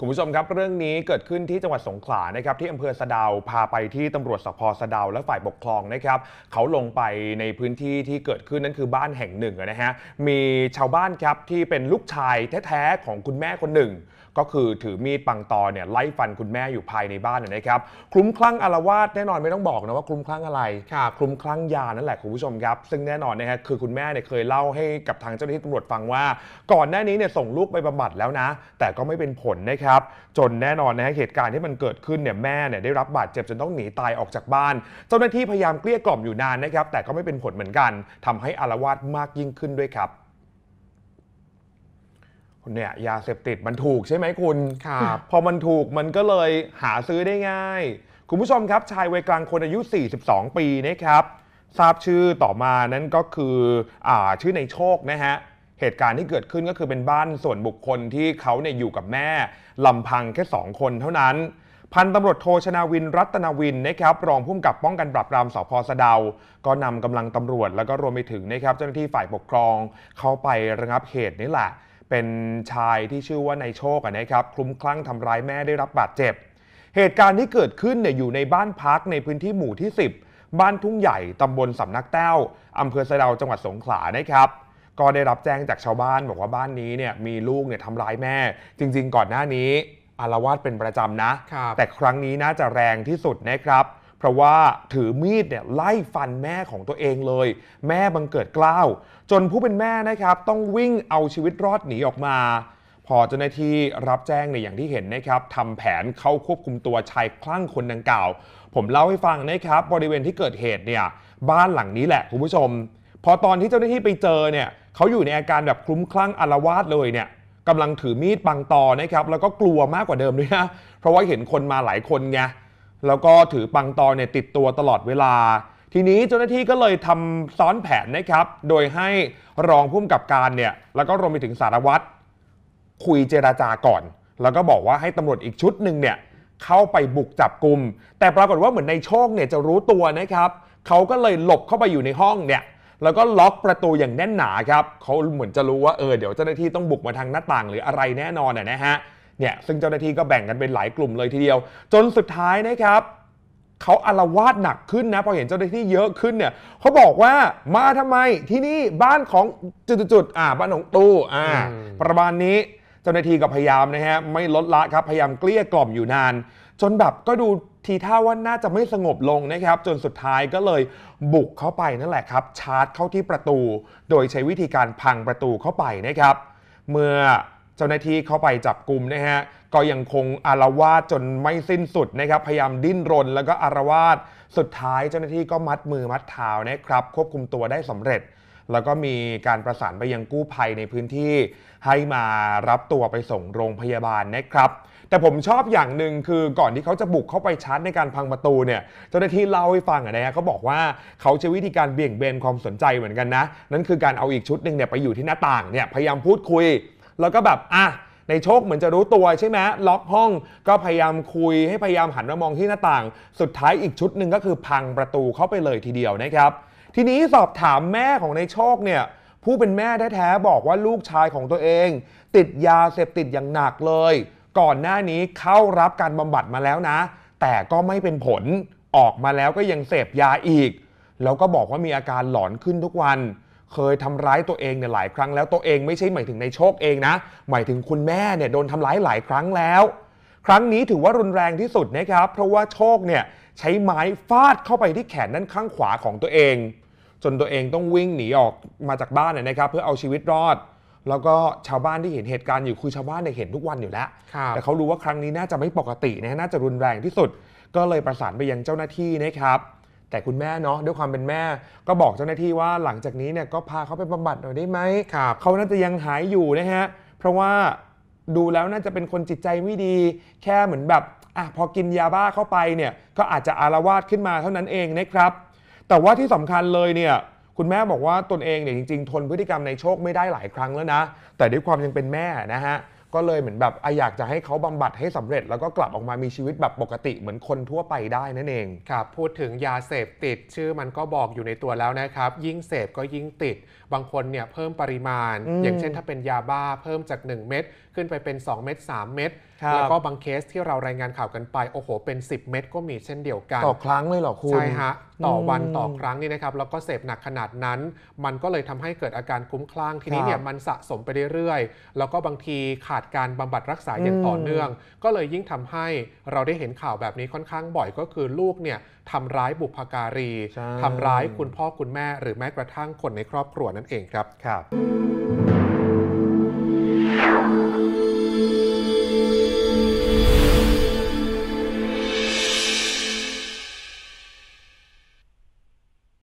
คุณผู้ชมครับเรื่องนี้เกิดขึ้นที่จังหวัดสงขลานะครับที่อำเภอสะดาวพาไปที่ตำรวจสพสะดาวและฝ่ายปกครองนะครับเขาลงไปในพื้นที่ที่เกิดขึ้นนั่นคือบ้านแห่งหนึ่งนะฮะมีชาวบ้านครับที่เป็นลูกชายแท้ ๆ ของคุณแม่คนหนึ่งก็คือถือมีดปังตอเนี่ยไล่ฟันคุณแม่อยู่ภายในบ้านนะครับคลุ้มคลั่งอารวาสแน่นอนไม่ต้องบอกนะว่าคลุ้มคลั่งอะไรคลุ้มคลั่งยานั่นแหละคุณผู้ชมครับ ซึ่งแน่นอนนะฮะคือคุณแม่เนี่ยเคยเล่าให้กับทางเจ้าหน้าที่ตำรวจฟังว่า ก่อนหน้านี้เนี่ยส่งลูกไปบำบัดแล้วนะ แต่ก็ไม่เป็นผลนะครับจนแน่นอนนะฮะเหตุการณ์ที่มันเกิดขึ้นเนี่ยแม่เนี่ยได้รับบาดเจ็บจนต้องหนีตายออกจากบ้าน เจ้าหน้าที่พยายามเกลี้ยกล่อมอยู่นานนะครับแต่ก็ไม่เป็นผลเหมือนกัน ทำให้อารวาสมากยิ่งขึ้นด้วยครับเนี่ย ยาเสพติดมันถูกใช่ไหมคุณครับพอมันถูกมันก็เลยหาซื้อได้ง่าย คุณผู้ชมครับชายวัยกลางคนอายุ 42 ปีนะครับทราบชื่อต่อมานั้นก็คืออชื่อในโชคนะฮะ เหตุการณ์ที่เกิดขึ้นก็คือเป็นบ้านส่วนบุคคลที่เขาเนี่ยอยู่กับแม่ลำพังแค่ 2 คนเท่านั้น พันตำรวจโทชนาวินรัตนาวินนะครับรองผู้กกับป้องกันปราบปรามสพสะเดา ก็นำกำลังตำรวจแล้วก็รวมไปถึงนะครับเจ้าหน้าที่ฝ่ายปกครอง เข้าไประงับเหตุนี่แหละเป็นชายที่ชื่อว่านายโชคนะครับคลุ้มคลั่งทำร้ายแม่ได้รับบาดเจ็บ เหตุการณ์ที่เกิดขึ้นเนี่ยอยู่ในบ้านพักในพื้นที่หมู่ที่ 10 บ้านทุ่งใหญ่ตำบลสำนักแต้วอำเภอสะเดาจังหวัดสงขลานะครับ ก็ได้รับแจ้งจากชาวบ้าน บอกว่าบ้านนี้เนี่ย มีลูกเนี่ยทำร้ายแม่ จริง ๆ ก่อนหน้านี้ อารวาสเป็นประจำนะ แต่ครั้งนี้น่าจะแรงที่สุดนะครับเพราะว่าถือมีดเนี่ยไล่ฟันแม่ของตัวเองเลย แม่บังเกิดกล้าว จนผู้เป็นแม่นะครับ ต้องวิ่งเอาชีวิตรอดหนีออกมา พอเจ้าหน้าที่รับแจ้งในอย่างที่เห็นนะครับทำแผนเข้าควบคุมตัวชายคลั่งคนดังกล่าว ผมเล่าให้ฟังนะครับ บริเวณที่เกิดเหตุเนี่ยบ้านหลังนี้แหละคุณผู้ชม พอตอนที่เจ้าหน้าที่ไปเจอเนี่ยเขาอยู่ในอาการแบบคลุ้มคลั่งอารวาสเลยเนี่ยกำลังถือมีดบังตอนะครับ แล้วก็กลัวมากกว่าเดิมด้วยนะเพราะว่าเห็นคนมาหลายคนไงแล้วก็ถือปังตอเนี่ยติดตัวตลอดเวลา ทีนี้เจ้าหน้าที่ก็เลยทำซ้อนแผนนะครับโดยให้รองผู้กำกับการเนี่ยแล้วก็รวมไปถึงสารวัตรคุยเจราจาก่อน แล้วก็บอกว่าให้ตำรวจอีกชุดหนึ่งเนี่ยเข้าไปบุกจับกลุ่ม แต่ปรากฏว่าเหมือนในโชคเนี่ยจะรู้ตัวนะครับเขาก็เลยหลบเข้าไปอยู่ในห้องเนี่ยแล้วก็ล็อกประตูอย่างแน่นหนาครับเขาเหมือนจะรู้ว่าเออเดี๋ยวเจ้าหน้าที่ต้องบุกมาทางหน้าต่างหรืออะไรแน่นอนนะฮะเนี่ยซึ่งเจ้าหน้าที่ก็แบ่งกันเป็นหลายกลุ่มเลยทีเดียว จนสุดท้ายนะครับเขาอารวาสหนักขึ้นนะพอเห็นเจ้าหน้าที่เยอะขึ้นเนี่ยเขาบอกว่ามาทำไมที่นี่บ้านของจุดๆอ่าบ้านของตู้อ่า ประมาณนี้เจ้าหน้าที่ก็พยายามนะฮะไม่ลดละครับพยายามเกลี้ยกล่อมอยู่นานจนแบบก็ดูทีท่าว่าน่าจะไม่สงบลงนะครับ จนสุดท้ายก็เลยบุกเข้าไปนั่นแหละครับ ชาร์จเข้าที่ประตูโดยใช้วิธีการพังประตูเข้าไปนะครับ เมื่อเจ้าหน้าที่เข้าไปจับกลุ่มนะฮะก็ยังคงอารวาสจนไม่สิ้นสุดนะครับพยายามดิ้นรน แล้วก็อารวาสสุดท้าย เจ้าหน้าที่ก็มัดมือมัดเท้านะครับควบคุมตัวได้สำเร็จ แล้วก็มีการประสานไปยังกู้ภัยในพื้นที่ ให้มารับตัวไปส่งโรงพยาบาลนะครับแต่ผมชอบอย่างหนึ่งคือก่อนที่เขาจะบุกเข้าไปชาร์จในการพังประตูเนี่ยเจ้าหน้าที่เล่าให้ฟังนะฮะเขาบอกว่าเขาใช้วิธีการเบี่ยงเบนความสนใจเหมือนกันนะนั่นคือการเอาอีกชุดหนึ่งเนี่ยไปอยู่ที่หน้าต่างเนี่ยพยายามพูดคุยแล้วก็แบบอ่ะในโชคเหมือนจะรู้ตัวใช่ไหมล็อกห้องก็พยายามคุยให้พยายามหันมามองที่หน้าต่าง สุดท้ายอีกชุดหนึ่งก็คือพังประตูเข้าไปเลยทีเดียวนะครับ ทีนี้สอบถามแม่ของในโชคเนี่ยผู้เป็นแม่แท้ๆบอกว่าลูกชายของตัวเอง ติดยาเสพติดอย่างหนักเลย ก่อนหน้านี้เข้ารับการบำบัดมาแล้วนะ แต่ก็ไม่เป็นผลออกมาแล้วก็ยังเสพยาอีก แล้วก็บอกว่ามีอาการหลอนขึ้นทุกวันเคยทำร้ายตัวเองเนี่ยหลายครั้งแล้วตัวเองไม่ใช่หมายถึงในโชคเองนะ หมายถึงคุณแม่เนี่ยโดนทำร้ายหลายครั้งแล้ว ครั้งนี้ถือว่ารุนแรงที่สุดนะครับ เพราะว่าโชคเนี่ยใช้ไม้ฟาดเข้าไปที่แขนด้านข้างขวาของตัวเอง จนตัวเองต้องวิ่งหนีออกมาจากบ้านนะครับ เพื่อเอาชีวิตรอด แล้วก็ชาวบ้านที่เห็นเหตุการณ์อยู่คือชาวบ้านเนี่ยเห็นทุกวันอยู่แล้วแต่เขารู้ว่าครั้งนี้น่าจะไม่ปกตินะน่าจะรุนแรงที่สุด ก็เลยประสานไปยังเจ้าหน้าที่นะครับแต่คุณแม่เนาะด้วยความเป็นแม่ก็บอกเจ้าหน้าที่ว่าหลังจากนี้เนี่ยก็พาเขาไปบำบัดหน่อยได้ไหมเขาน่าจะยังหายอยู่นะฮะ เพราะว่าดูแล้วน่าจะเป็นคนจิตใจไม่ดีแค่เหมือนแบบอ่ะพอกินยาบ้าเข้าไปเนี่ย ก็อาจจะอารวาสขึ้นมาเท่านั้นเองนะครับแต่ว่าที่สำคัญเลยเนี่ย คุณแม่บอกว่าตนเองเนี่ยจริงๆทนพฤติกรรมในโชคไม่ได้หลายครั้งแล้วนะแต่ด้วยความยังเป็นแม่นะฮะก็เลยเหมือนแบบออยากจะให้เขาบำบัดให้สำเร็จแล้วก็กลับออกมามีชีวิตแบบปกติเหมือนคนทั่วไปได้นั่นเองครับพูดถึงยาเสพติดชื่อมันก็บอกอยู่ในตัวแล้วนะครับ ยิ่งเสพก็ยิ่งติด บางคนเนี่ย เพิ่มปริมาณ อย่างเช่นถ้าเป็นยาบ้าเพิ่มจาก 1 เม็ดขึ้นไปเป็น 2 เม็ด3เม็ดแล้วก็บางเคสที่เรารายงานข่าวกันไปโอ้โหเป็น 10 เม็ดก็มีเช่นเดียวกัน ต่อครั้งเลยเหรอคุณใช่ฮะต่อวันต่อครั้งนี่นะครับแล้วก็เสพหนักขนาดนั้น มันก็เลยทำให้เกิดอาการคุ้มคลั่งทีนี้เนี่ยมันสะสมไปเรื่อยๆ แล้วก็บางทีขาดการบำบัดรักษาอย่างต่อเนื่อง ก็เลยยิ่งทำให้เราได้เห็นข่าวแบบนี้ค่อนข้างบ่อยก็คือลูกเนี่ยทำร้ายบุพการีทำร้ายคุณพ่อคุณแม่ หรือแม้กระทั่งคนในครอบครัวนั่นเองครับครับ